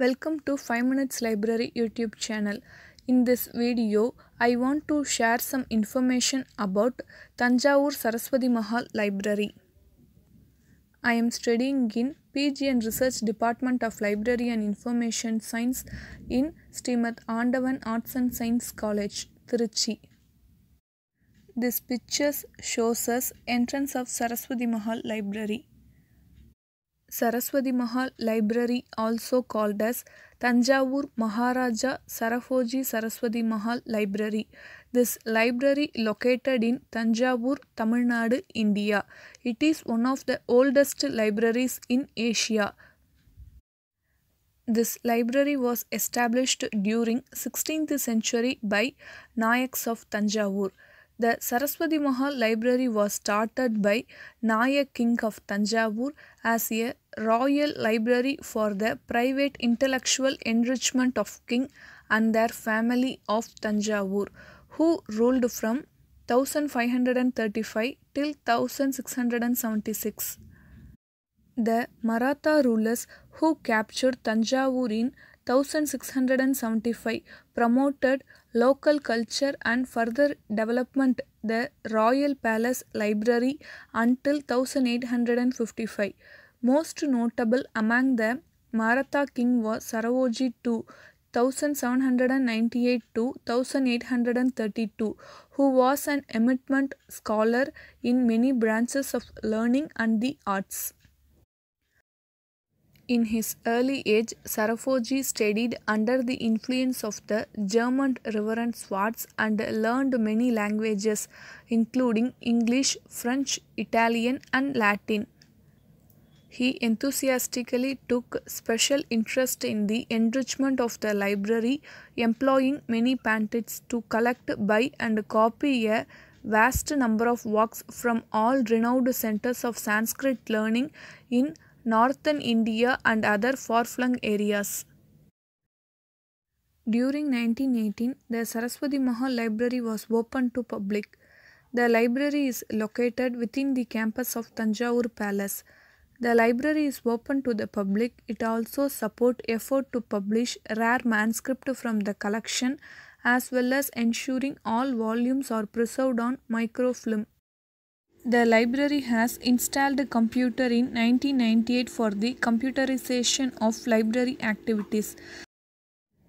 Welcome to 5 Minutes Library YouTube channel. In this video, I want to share some information about Tanjavur Saraswati Mahal Library. I am studying in PG and Research Department of Library and Information Science in Srimad Andavan Arts and Science College, Tiruchi. This picture shows us entrance of Saraswati Mahal Library. Saraswati Mahal Library also called as Tanjavur Maharaja Sarafoji Saraswati Mahal Library. This library located in Tanjavur, Tamil Nadu, India. It is one of the oldest libraries in Asia. This library was established during 16th century by Nayaks of Tanjavur. The Saraswati Mahal Library was started by Naya King of Tanjavur as a royal library for the private intellectual enrichment of king and their family of Tanjavur, who ruled from 1535 till 1676. The Maratha rulers who captured Tanjavur in 1675 promoted local culture and further development the Royal Palace Library until 1855. Most notable among the Maratha king was Saravoji II 1798 to 1832 who was an eminent scholar in many branches of learning and the arts. In his early age, Sarafoji studied under the influence of the German Reverend Schwartz and learned many languages, including English, French, Italian, and Latin. He enthusiastically took special interest in the enrichment of the library, employing many pandits to collect, buy, and copy a vast number of works from all renowned centers of Sanskrit learning in northern India and other far-flung areas. During 1918, the Saraswati Mahal Library was opened to public. The library is located within the campus of Tanjavur Palace. The library is open to the public. It also supports effort to publish rare manuscript from the collection as well as ensuring all volumes are preserved on microfilm. The library has installed a computer in 1998 for the computerization of library activities.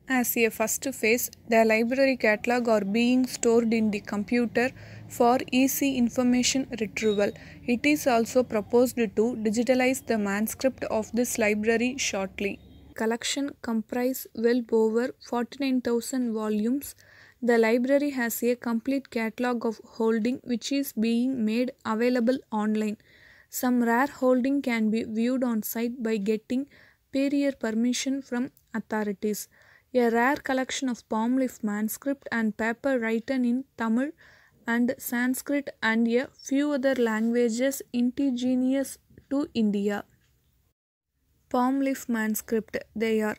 As a first phase, the library catalog are being stored in the computer for easy information retrieval. It is also proposed to digitalize the manuscript of this library shortly. Collection comprise well over 49,000 volumes the library has a complete catalog of holding which is being made available online. Some rare holding can be viewed on site by getting prior permission from authorities. A rare collection of palm leaf manuscript and paper written in Tamil and Sanskrit and a few other languages indigenous to India. Palm leaf manuscript they are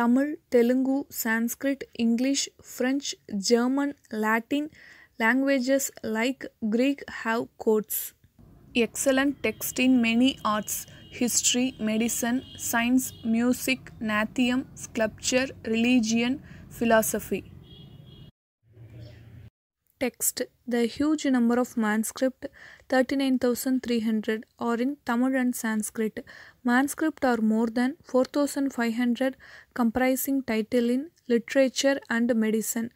Tamil Telugu Sanskrit English French German Latin languages like Greek have got excellent text in many arts history medicine science music natyam sculpture religion philosophy. Text The huge number of manuscript 39,300 are in Tamil and Sanskrit. Manuscript are more than 4,500 comprising title in literature and medicine.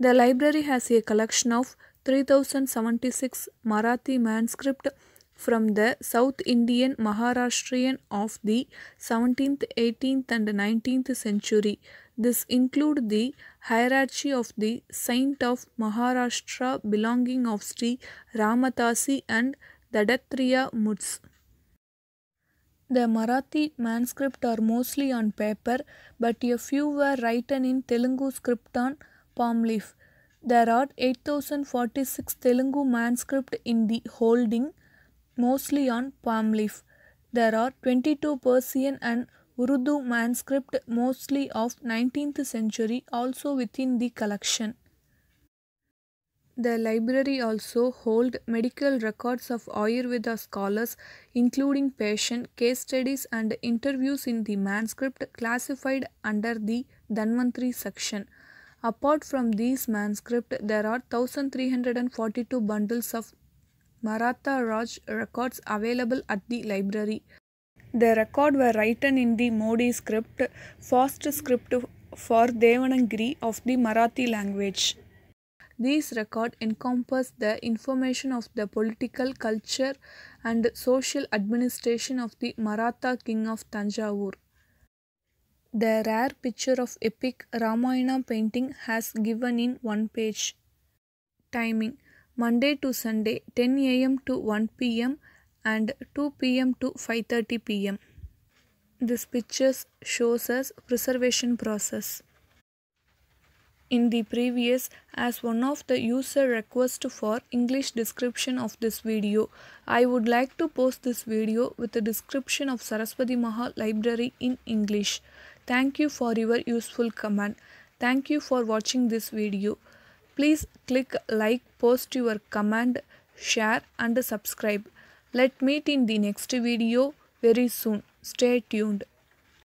The library has a collection of 3076 Marathi manuscript from the South Indian Maharashtrian of the 17th, 18th and 19th century. This include the hierarchy of the saint of Maharashtra belonging of Sri Ramatasi and Dadatriya Muts. The Marathi manuscript are mostly on paper, but a few were written in Telugu script on palm leaf. There are 8046 Telugu manuscript in the holding, mostly on palm leaf. There are 22 Persian and Urdu manuscript mostly of 19th century also within the collection. The library also hold medical records of Ayurveda scholars including patient case studies and interviews in the manuscript classified under the Danvantri section. Apart from these manuscript, there are 1342 bundles of Maratha Raj records available at the library. The record were written in the Modi script, first script for Devanagari of the Marathi language. These records encompass the information of the political culture and social administration of the Maratha king of Tanjavur. The rare picture of epic Ramayana painting has given in one page. Timing Monday to Sunday 10 am to 1 pm and 2 pm to 5:30 pm this pictures shows us preservation process in the previous as one of the user request for English description of this video. I would like to post this video with a description of Saraswati Mahal library in English. Thank you for your useful comment. Thank you for watching this video. Please click like, post your comment, share and subscribe. Let meet in the next video very soon. Stay tuned.